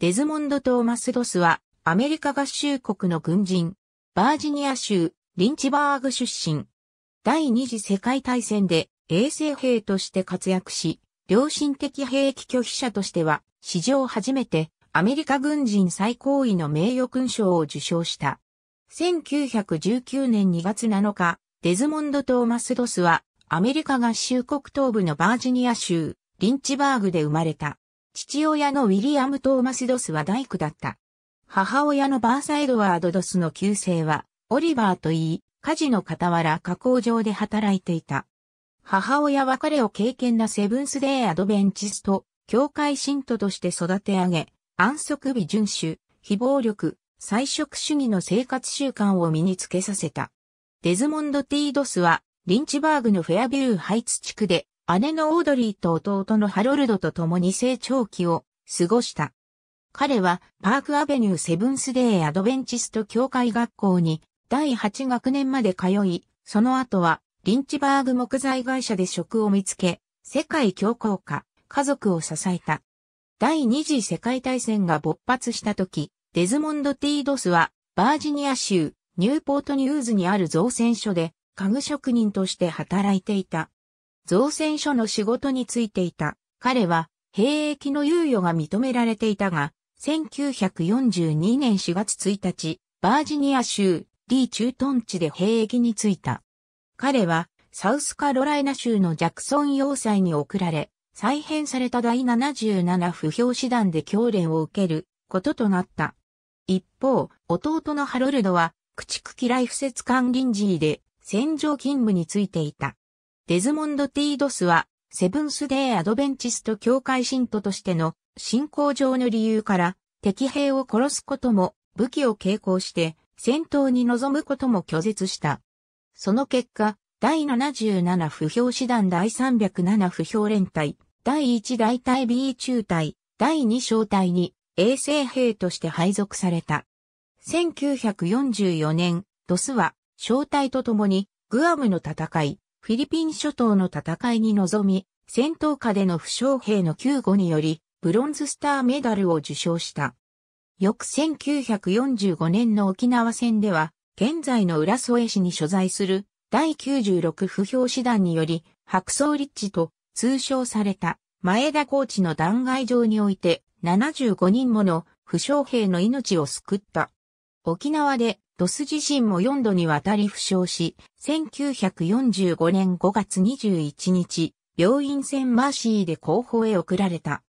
デズモンド・トーマス・ドスは、アメリカ合衆国の軍人、バージニア州、リンチバーグ出身。第二次世界大戦で衛生兵として活躍し、良心的兵器拒否者としては、史上初めてアメリカ軍人最高位の名誉勲章を受章した。1919年2月7日、デズモンド・トーマス・ドスは、アメリカ合衆国東部のバージニア州、リンチバーグで生まれた。父親のウィリアム・トーマス・ドスは大工だった。母親のバーサ・エドワード・ドスの旧姓は、オリバーといい、家事の傍ら加工場で働いていた。母親は彼を敬虔なセブンスデイ・アドベンチスト、教会信徒として育て上げ、安息日遵守、非暴力、菜食主義の生活習慣を身につけさせた。デズモンド・ティードスは、リンチバーグのフェアビューハイツ地区で姉のオードリーと弟のハロルドと共に成長期を過ごした。彼はパークアベニューセブンスデーアドベンチスト教会学校に第8学年まで通い、その後はリンチバーグ木材会社で職を見つけ、世界教皇家、家族を支えた。第二次世界大戦が勃発した時、デズモンド・ティードスはバージニア州ニューポートニューズにある造船所で家具職人として働いていた。造船所の仕事に就いていた。彼は、兵役の猶予が認められていたが、1942年4月1日、バージニア州、リー駐屯地で兵役に就いた。彼は、サウスカロライナ州のジャクソン要塞に送られ、再編された第77不評師団で教練を受けることとなった。一方、弟のハロルドは、駆逐機ライフ節管臨時で戦場勤務についていた。デズモンド・ティードスは、セブンスデー・アドベンチスト教会信徒としての信仰上の理由から、敵兵を殺すことも、武器を携行して、戦闘に臨むことも拒絶した。その結果、第77不評師団第307不評連隊、第1大隊 B 中隊、第2小隊に衛星兵として配属された。1944年、ドスは、小隊と共に、グアムの戦い、フィリピン諸島の戦いに臨み、戦闘下での負傷兵の救護により、ブロンズスターメダルを受賞した。翌1945年の沖縄戦では、現在の浦添市に所在する第96不評師団により、白草立地と通称された前田高地の断崖上において75人もの負傷兵の命を救った。沖縄でドス自身も4度にわたり負傷し、1945年5月21日、病院船マーシーで後方へ送られた。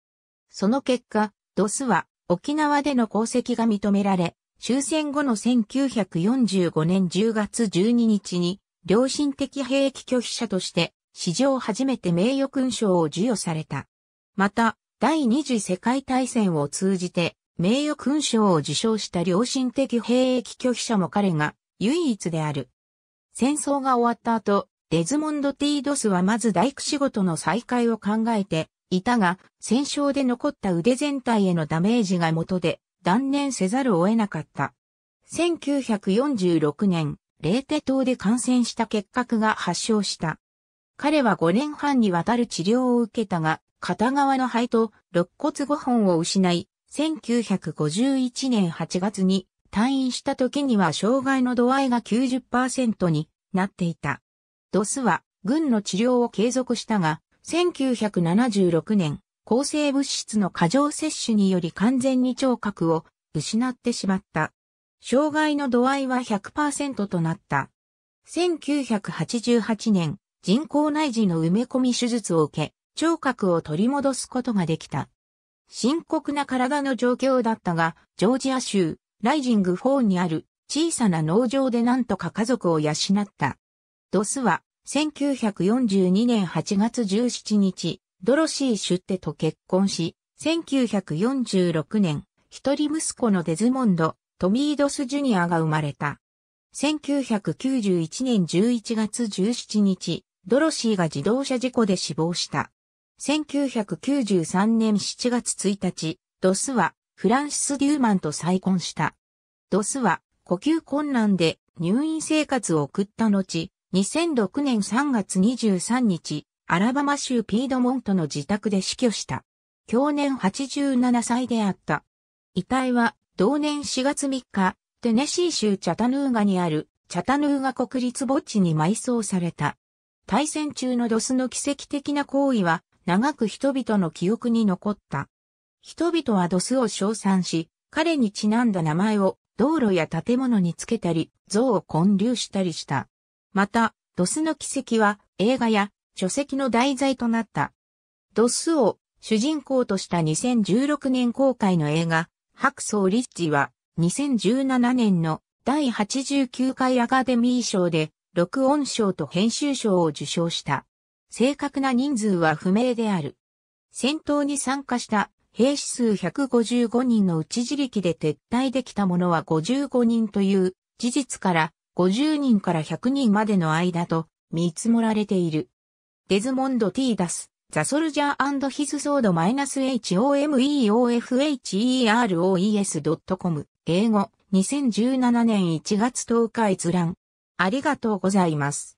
その結果、ドスは沖縄での功績が認められ、終戦後の1945年10月12日に、良心的兵役拒否者として、史上初めて名誉勲章を授与された。また、第二次世界大戦を通じて、名誉勲章を受章した良心的兵役拒否者も彼が唯一である。戦争が終わった後、デズモンド・ティードスはまず大工仕事の再開を考えていたが、戦勝で残った腕全体へのダメージが元で断念せざるを得なかった。1946年、レーテ島で感染した結核が発症した。彼は5年半にわたる治療を受けたが、片側の肺と肋骨5本を失い、1951年8月に退院した時には障害の度合いが90%になっていた。ドスは軍の治療を継続したが、1976年、抗生物質の過剰摂取により完全に聴覚を失ってしまった。障害の度合いは100%となった。1988年、人工内耳の埋め込み手術を受け、聴覚を取り戻すことができた。深刻な体の状況だったが、ジョージア州、ライジング4にある小さな農場でなんとか家族を養った。ドスは、1942年8月17日、ドロシー・シュッテと結婚し、1946年、一人息子のデズモンド、トミー・ドス・ジュニアが生まれた。1991年11月17日、ドロシーが自動車事故で死亡した。1993年7月1日、ドスはフランシス・デューマンと再婚した。ドスは呼吸困難で入院生活を送った後、2006年3月23日、アラバマ州ピードモントの自宅で死去した。去年87歳であった。遺体は同年4月3日、テネシー州チャタヌーガにあるチャタヌーガ国立墓地に埋葬された。対戦中のドスの奇跡的な行為は長く人々の記憶に残った。人々はドスを称賛し、彼にちなんだ名前を道路や建物につけたり、像を建立したりした。また、ドスの奇跡は映画や書籍の題材となった。ドスを主人公とした2016年公開の映画、白草リッジは2017年の第89回アカデミー賞で録音賞と編集賞を受賞した。正確な人数は不明である。戦闘に参加した兵士数155人のうち自力で撤退できた者は55人という事実から50人から100人までの間と見積もられている。デズモンド・ティーダス、ザ・ソルジャーヒズ・ソード -homeofheroes.com 英語2017年1月10日閲覧。ありがとうございます。